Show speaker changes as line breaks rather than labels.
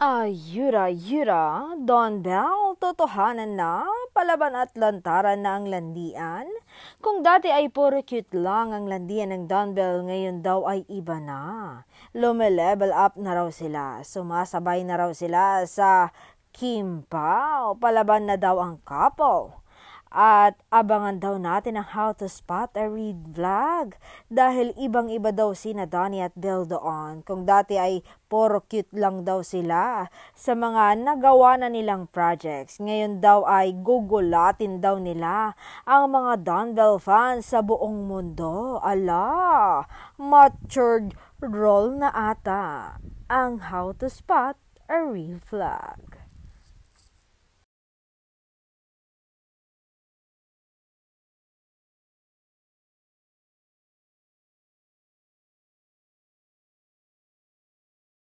Ayura, yura, Don Bell, totohanan na, palaban at lantaran na ang landian. Kung dati ay puro cute lang ang landian ng Don Bell, ngayon daw ay iba na. Lume-level up na raw sila, sumasabay na raw sila sa Kimpao, palaban na daw ang couple. At abangan daw natin ang how to spot a red vlog. dahil ibang-iba daw sina Donnie at Bill doon. Kung dati ay puro cute lang daw sila sa mga nagawa na nilang projects. Ngayon daw ay gugulatin daw nila ang mga Donbell fans sa buong mundo. Ala, matured role na ata ang how to spot a red vlog.